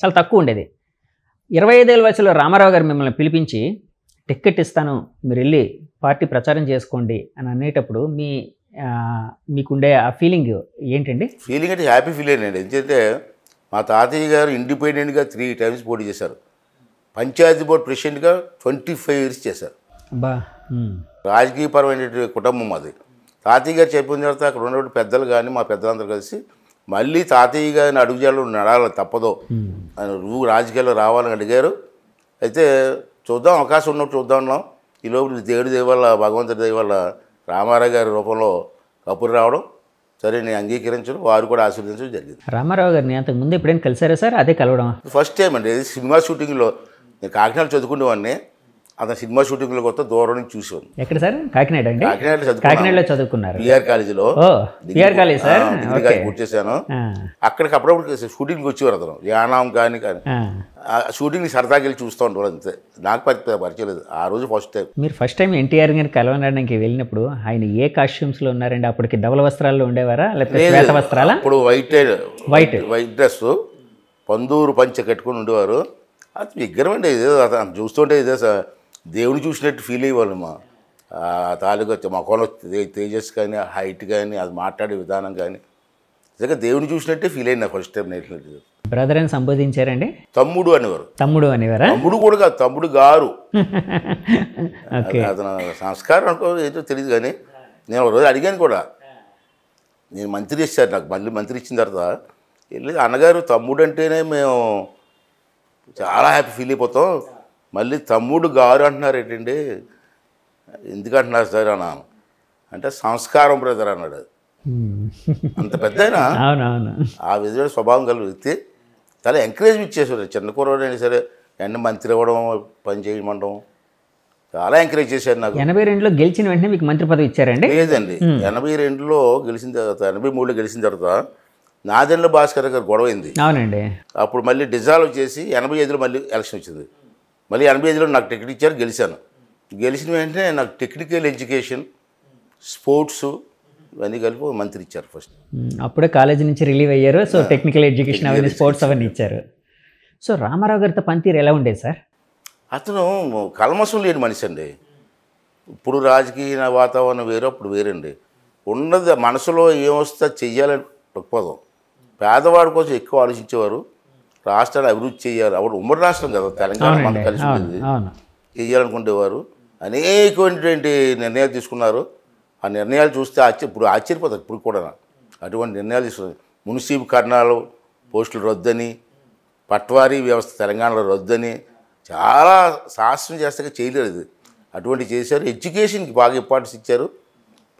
చాలా తక్కువ ఉండేది ఇరవై ఐదేళ్ళ వయసులో రామారావు గారు మిమ్మల్ని పిలిపించి టిక్కెట్ ఇస్తాను మీరు వెళ్ళి పార్టీ ప్రచారం చేసుకోండి అని అనేటప్పుడు మీ మీకుండే ఆ ఫీలింగ్ ఏంటండి ఫీలింగ్ అంటే హ్యాపీ ఫీల్ అండి ఎందుకంటే మా తాతయ్య గారు ఇండిపెండెంట్గా త్రీ టైమ్స్ పోటీ చేశారు పంచాయతీ బోర్డు ప్రెసిడెంట్గా ట్వంటీ ఫైవ్ ఇయర్స్ చేశారు బా రాజకీయపరమైన కుటుంబం అది తాతయ్య గారు చెప్పిన తర్వాత అక్కడ ఉన్నటువంటి పెద్దలు కానీ మా పెద్దలందరూ కలిసి మళ్ళీ తాతయ్య గారిని చేయాలి నడాలి తప్పదో ఆయన నువ్వు రాజకీయాల్లో రావాలని అడిగారు అయితే చూద్దాం అవకాశం ఉన్నప్పుడు చూద్దాం ఉన్నాం ఈ లోపల దేవుడి దేవాల భగవంతుడి దేవాల రామారావు గారి రూపంలో కప్పుడు రావడం సరే నేను అంగీకరించడం వారు కూడా ఆశీర్వదించడం జరిగింది రామారావు గారిని అంతకు ముందు ఎప్పుడైనా కలిసారా సార్ అదే కలవడం ఫస్ట్ టైం అండి సినిమా షూటింగ్లో నేను కాకినాడ చదువుకునేవాడిని అతను సినిమా షూటింగ్లో కొత్త దూరం నుంచి చూసాం ఎక్కడ సార్ కాకినాడ అండి కాకినాడలో కాకినాడలో చదువుకున్నారు బీఆర్ కాలేజీలో బీఆర్ కాలేజ్ సార్ పూర్తి చేశాను అక్కడికి అప్పుడప్పుడు షూటింగ్కి వచ్చేవారు అతను యానాం కానీ కానీ షూటింగ్ సరదాగా వెళ్ళి చూస్తూ ఉంటారు అంతే నాకు పరిచయం లేదు ఆ రోజు ఫస్ట్ టైం మీరు ఫస్ట్ టైం ఎన్టీఆర్ గారు కలవనడానికి వెళ్ళినప్పుడు ఆయన ఏ కాస్ట్యూమ్స్ లో ఉన్నారండి అప్పటికి డబల్ వస్త్రాల్లో ఉండేవారా లేకపోతే వస్త్రాలు ఇప్పుడు వైట్ వైట్ వైట్ డ్రెస్ పందూరు పంచె కట్టుకుని ఉండేవారు అది విగ్రహం అండి ఇదే చూస్తుంటే ఇదే సార్ దేవుని చూసినట్టు ఫీల్ అయ్యేవాళ్ళు మా తాలూకా మొఖంలో తేజస్ కానీ హైట్ కానీ అది మాట్లాడే విధానం కానీ ఇక దేవుని చూసినట్టే ఫీల్ అయింది ఫస్ట్ టైం నేను బ్రదర్ అని సంబోధించారండి తమ్ముడు అనేవారు తమ్ముడు అనేవారు తమ్ముడు కూడా కాదు తమ్ముడు గారు అతను సంస్కారం అనుకో ఏదో తెలియదు కానీ నేను ఒక రోజు అడిగాను కూడా నేను మంత్రి ఇచ్చారు నాకు మళ్ళీ మంత్రి ఇచ్చిన తర్వాత వెళ్ళి అన్నగారు తమ్ముడు అంటేనే మేము చాలా హ్యాపీ ఫీల్ అయిపోతాం మళ్ళీ తమ్ముడు గారు అంటున్నారు ఏంటండి ఎందుకంటున్నారు సార్ అన్నాను అంటే సంస్కారం బ్రదర్ అన్నాడు అంత పెద్ద ఆ విధమైన స్వభావం కలిగి వ్యక్తి చాలా ఎంకరేజ్మెంట్ చేశారు చిన్న కురవడైనా సరే ఎన్న మంత్రి అవ్వడం పని చేయమండం చాలా ఎంకరేజ్ చేశారు నాకు ఎనభై రెండులో గెలిచిన వెంటనే మీకు మంత్రి పదవి ఇచ్చారండి లేదండి ఎనభై రెండులో గెలిచిన తర్వాత ఎనభై మూడులో గెలిచిన తర్వాత నాదెండ్ల భాస్కర్ గారు గొడవైంది అవునండి అప్పుడు మళ్ళీ డిజాల్వ్ చేసి ఎనభై ఐదులో మళ్ళీ ఎలక్షన్ వచ్చింది మళ్ళీ ఎనభై ఐదులో నాకు టికెట్ ఇచ్చారు గెలిచాను గెలిచిన వెంటనే నాకు టెక్నికల్ ఎడ్యుకేషన్ స్పోర్ట్స్ ఇవన్నీ కలిపి మంత్రి ఇచ్చారు ఫస్ట్ అప్పుడే కాలేజీ నుంచి రిలీవ్ అయ్యారు సో టెక్నికల్ ఎడ్యుకేషన్ అవన్నీ స్పోర్ట్స్ అవన్నీ ఇచ్చారు సో రామారావు గారితో పనితీరు ఎలా ఉండేది సార్ అతను కల్మసం లేని మనిషి అండి ఇప్పుడు రాజకీయ వాతావరణం వేరు అప్పుడు వేరండి ఉన్నది మనసులో ఏమొస్తా చెయ్యాలని పోదాం పేదవాడి కోసం ఎక్కువ ఆలోచించేవారు రాష్ట్రాన్ని అభివృద్ధి చేయాలి అప్పుడు ఉమ్మడి రాష్ట్రం కదా తెలంగాణ కలిసి ఉంది చేయాలనుకునేవారు అనేకమైనటువంటి నిర్ణయాలు తీసుకున్నారు ఆ నిర్ణయాలు చూస్తే ఆశ్చర్య ఇప్పుడు ఆశ్చర్యపోతారు ఇప్పుడు కూడా అటువంటి నిర్ణయాలు తీసుకున్నారు మున్సిపల్ కర్ణాలు పోస్టులు రద్దని పట్వారీ వ్యవస్థ తెలంగాణలో రద్దని చాలా శాస్త్రం చేస్తే చేయలేదు అటువంటి చేశారు ఎడ్యుకేషన్కి బాగా ఇంపార్టెన్స్ ఇచ్చారు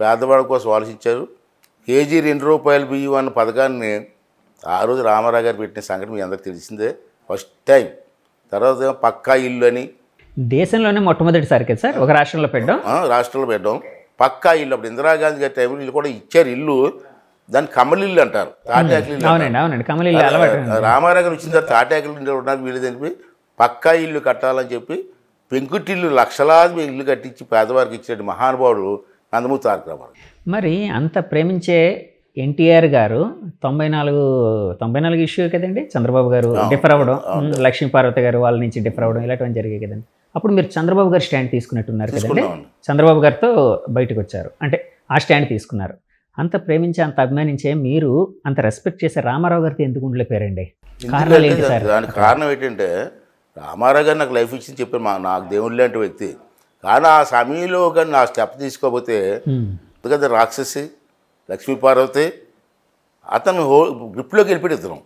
పేదవాళ్ళ కోసం ఆలోచించారు కేజీ రెండు రూపాయలు బియ్యం అన్న పథకాన్ని ఆ రోజు రామారావు గారు పెట్టిన సంఘటన మీ అందరికి తెలిసిందే ఫస్ట్ టైం తర్వాత పక్కా ఇల్లు అని దేశంలోనే మొట్టమొదటిసారి కదా సార్ ఒక రాష్ట్రంలో పెట్టాం రాష్ట్రంలో పెట్టాం పక్కా ఇల్లు అప్పుడు ఇందిరాగాంధీ గారి టైంలో ఇల్లు కూడా ఇచ్చారు ఇల్లు దాన్ని కమలిల్లు అంటారు తాటాకులు రామారావు గారు వచ్చిన తర్వాత తాటాకులు ఉండడానికి వీలు తెలిపి పక్కా ఇల్లు కట్టాలని చెప్పి పెంకుటిల్లు లక్షలాది ఇల్లు కట్టించి పేదవారికి ఇచ్చిన మహానుభావుడు నందమూర్తి తారక రామారావు మరి అంత ప్రేమించే ఎన్టీఆర్ గారు తొంభై నాలుగు తొంభై నాలుగు ఇష్యూ కదండి చంద్రబాబు గారు డిఫర్ అవ్వడం లక్ష్మీపార్వతి గారు వాళ్ళ నుంచి డిఫర్ అవ్వడం ఇలాంటివన్నీ జరిగాయి కదండి అప్పుడు మీరు చంద్రబాబు గారు స్టాండ్ తీసుకున్నట్టున్నారు కదండి చంద్రబాబు గారితో బయటకు వచ్చారు అంటే ఆ స్టాండ్ తీసుకున్నారు అంత ప్రేమించే అంత అభిమానించే మీరు అంత రెస్పెక్ట్ చేసే రామారావు గారితో ఎందుకు ఉండలేపారండి కారణాలు ఏంటి సార్ దానికి కారణం ఏంటంటే రామారావు గారు నాకు లైఫ్ ఇచ్చింది చెప్పారు మా నాకు దేవుడు లాంటి వ్యక్తి కానీ ఆ సమయంలో కానీ నా స్టెప్ తీసుకోకపోతే కదా రాక్షసి లక్ష్మీపార్వతి అతను హో గ్రిప్లోకి వెళ్ళిపెడుతున్నాం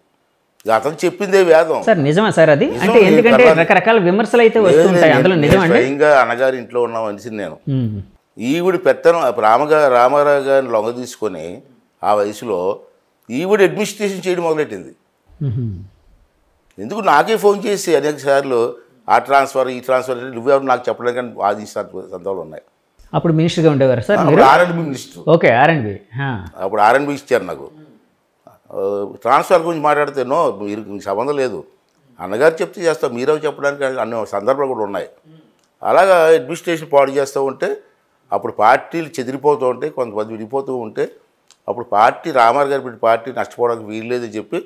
అతను చెప్పిందే వేదం సార్ నిజమా సార్ అది అంటే ఎందుకంటే రకరకాల విమర్శలు అయితే వస్తుంటాయి అందులో నిజమండి స్వయంగా అన్నగారి ఇంట్లో ఉన్నాం అనిసింది నేను ఈవిడ పెత్తనం రామగా రామారావు గారిని లొంగ తీసుకొని ఆ వయసులో ఈవిడ అడ్మినిస్ట్రేషన్ చేయడం మొదలెట్టింది ఎందుకు నాకే ఫోన్ చేసి అనేక సార్లు ఆ ట్రాన్స్ఫర్ ఈ ట్రాన్స్ఫర్ నువ్వెవరు నాకు చెప్పడానికి వాదించిన సందర్భాలు ఉన్నాయి అప్పుడు మినిస్టర్గా ఉండేవారు సార్ ఆర్ఎండ్బి మినిస్టర్ ఓకే ఆర్ఎండ్బి అప్పుడు ఆర్ఎండ్బి ఇచ్చారు నాకు ట్రాన్స్ఫర్ గురించి మాట్లాడితే నో మీరు సంబంధం లేదు అన్నగారు చెప్తే చేస్తాం మీరే చెప్పడానికి అన్ని సందర్భాలు కూడా ఉన్నాయి అలాగా అడ్మినిస్ట్రేషన్ పాడు చేస్తూ ఉంటే అప్పుడు పార్టీలు చెదిరిపోతూ ఉంటే కొంతమంది విడిపోతూ ఉంటే అప్పుడు పార్టీ రామారావు గారి పార్టీ నష్టపోవడానికి వీల్లేదని చెప్పి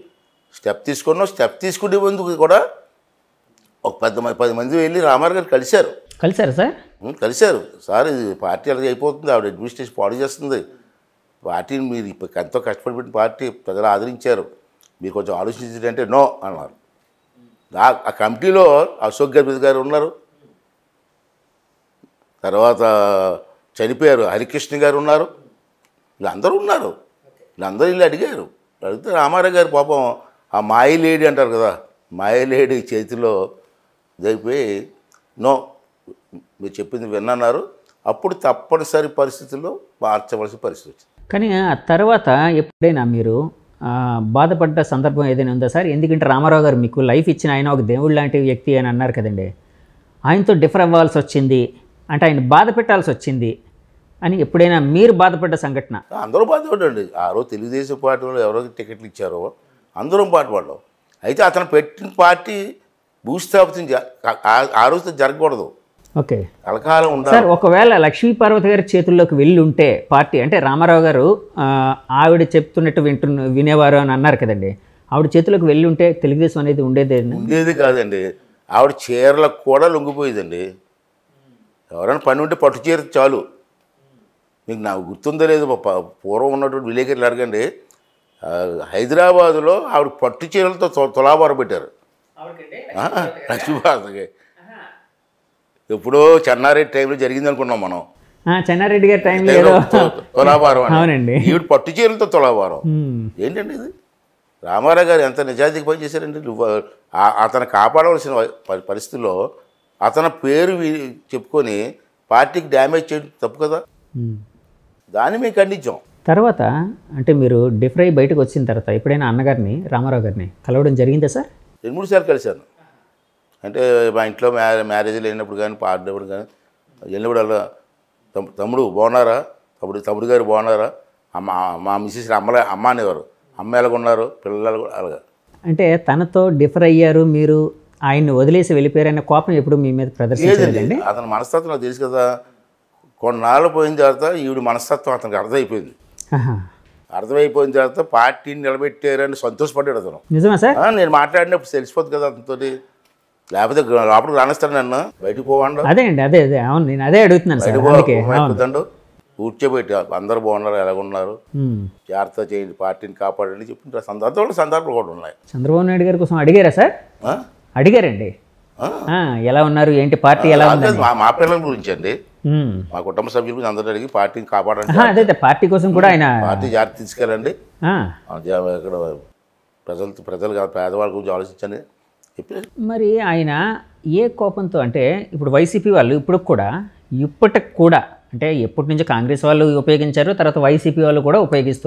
స్టెప్ తీసుకున్నాం స్టెప్ తీసుకునే ముందు కూడా ఒక పెద్ద పది మంది వెళ్ళి రామారావు గారు కలిశారు కలిశారు సార్ కలిశారు సార్ ఇది పార్టీ అలాగే అయిపోతుంది ఆవిడ అడ్మినిస్ట్రేషన్ పాడు చేస్తుంది పార్టీని మీరు ఎంతో పెట్టిన పార్టీ ప్రజలు ఆదరించారు మీరు కొంచెం అంటే నో అన్నారు ఆ కమిటీలో అశోక్ గర్భిత్ గారు ఉన్నారు తర్వాత చనిపోయారు హరికృష్ణ గారు ఉన్నారు వీళ్ళందరూ ఉన్నారు వీళ్ళందరూ వెళ్ళి అడిగారు అడిగితే రామారావు గారు పాపం ఆ మాయలేడి అంటారు కదా మాయలేడి చేతిలో జరిగిపోయి నో మీరు చెప్పింది విన్నాన్నారు అప్పుడు తప్పనిసరి పరిస్థితుల్లో మార్చవలసిన పరిస్థితి వచ్చింది కానీ ఆ తర్వాత ఎప్పుడైనా మీరు బాధపడ్డ సందర్భం ఏదైనా ఉందా సార్ ఎందుకంటే రామారావు గారు మీకు లైఫ్ ఇచ్చిన ఆయన ఒక దేవుడు లాంటి వ్యక్తి అని అన్నారు కదండి ఆయనతో డిఫర్ అవ్వాల్సి వచ్చింది అంటే ఆయన బాధ పెట్టాల్సి వచ్చింది అని ఎప్పుడైనా మీరు బాధపడ్డ సంఘటన అందరూ బాధపడండి ఆ రోజు తెలుగుదేశం పార్టీలో ఎవరో టికెట్లు ఇచ్చారో అందరం బాధపడ్డాం అయితే అతను పెట్టిన పార్టీ భూస్థాపితం ఆ రోజు జరగకూడదు ఓకే కలకాలం ఉండాలి ఒకవేళ లక్ష్మీ పార్వతి గారి చేతుల్లోకి వెళ్ళి ఉంటే పార్టీ అంటే రామారావు గారు ఆవిడ చెప్తున్నట్టు వింటున్న వినేవారు అని అన్నారు కదండి ఆవిడ చేతులకు వెళ్ళి ఉంటే తెలుగుదేశం అనేది ఉండేది ఉండేది కాదండి ఆవిడ చీరలకు కూడా లొంగిపోయేదండి ఎవరైనా పని ఉంటే పట్టు చీర చాలు మీకు నాకు గుర్తుందో లేదు పూర్వం ఉన్నటువంటి విలేకరులు అడగండి హైదరాబాదులో ఆవిడ పట్టు చీరలతో తులాభారం పెట్టారు లక్ష్మీభారతికి ఎప్పుడో చెన్నారెడ్డి టైంలో జరిగింది అనుకున్నాం మనం చెన్నారెడ్డి గారి టైంలో తులాభారం ఈవిడ పట్టు చీరలతో తులాభారం ఏంటండి ఇది రామారావు గారు ఎంత నిజాయితీకి పనిచేశారండి అతను కాపాడవలసిన పరిస్థితుల్లో అతని పేరు చెప్పుకొని పార్టీకి డ్యామేజ్ చేయడం తప్పు కదా దాన్ని మేము ఖండించాం తర్వాత అంటే మీరు డిఫ్రై బయటకు వచ్చిన తర్వాత ఎప్పుడైనా అన్నగారిని రామారావు గారిని కలవడం జరిగిందా సార్ రెండు మూడు సార్లు కలిశాను అంటే మా ఇంట్లో మ్యారే మ్యారేజ్లు వెళ్ళినప్పుడు కానీ పాడినప్పుడు కానీ వెళ్ళినప్పుడు అలా తమ్ముడు బాగున్నారా తమ్ముడు తమ్ముడు గారు బాగున్నారా అమ్మ మా మిస్సెస్ అమ్మలే అమ్మ అనేవారు అమ్మ ఎలాగ ఉన్నారు పిల్లలు అలాగా అంటే తనతో డిఫర్ అయ్యారు మీరు ఆయన్ని వదిలేసి వెళ్ళిపోయారనే కోపం ఎప్పుడు మీ మీద ప్రదర్శించండి అతని మనస్తత్వం తెలుసు కదా కొన్నాళ్ళు పోయిన తర్వాత ఈవిడ మనస్తత్వం అతనికి అర్థమైపోయింది అర్థమైపోయిన తర్వాత పార్టీని నిలబెట్టారని సంతోషపడ్డాడు అతను నిజమే సార్ నేను మాట్లాడినప్పుడు తెలిసిపోతుంది కదా అతనితో లేకపోతే లోపలికి రానిస్తాను నన్ను బయటకు పోవండి అదే అండి అదే అదే అవును నేను అదే అడుగుతున్నాను కూర్చోబెట్టి అందరు బాగున్నారు ఉన్నారు జాగ్రత్త చేయండి పార్టీని కాపాడండి చెప్పి సందర్భం సందర్భాలు కూడా ఉన్నాయి చంద్రబాబు నాయుడు గారి కోసం అడిగారా సార్ అడిగారండి ఎలా ఉన్నారు ఏంటి పార్టీ ఎలా ఉంది మా పిల్లల గురించి అండి మా కుటుంబ సభ్యుల అందరూ అడిగి పార్టీని కాపాడండి అదే పార్టీ కోసం కూడా ఆయన పార్టీ జాగ్రత్త తీసుకెళ్ళండి ఇక్కడ ప్రజలు ప్రజలు పేదవాళ్ళ గురించి ఆలోచించండి మరి ఆయన ఏ కోపంతో అంటే ఇప్పుడు వైసీపీ వాళ్ళు ఇప్పుడు కూడా ఇప్పటికి కూడా అంటే ఎప్పటి నుంచి కాంగ్రెస్ వాళ్ళు ఉపయోగించారు తర్వాత వైసీపీ వాళ్ళు కూడా ఉపయోగిస్తున్నారు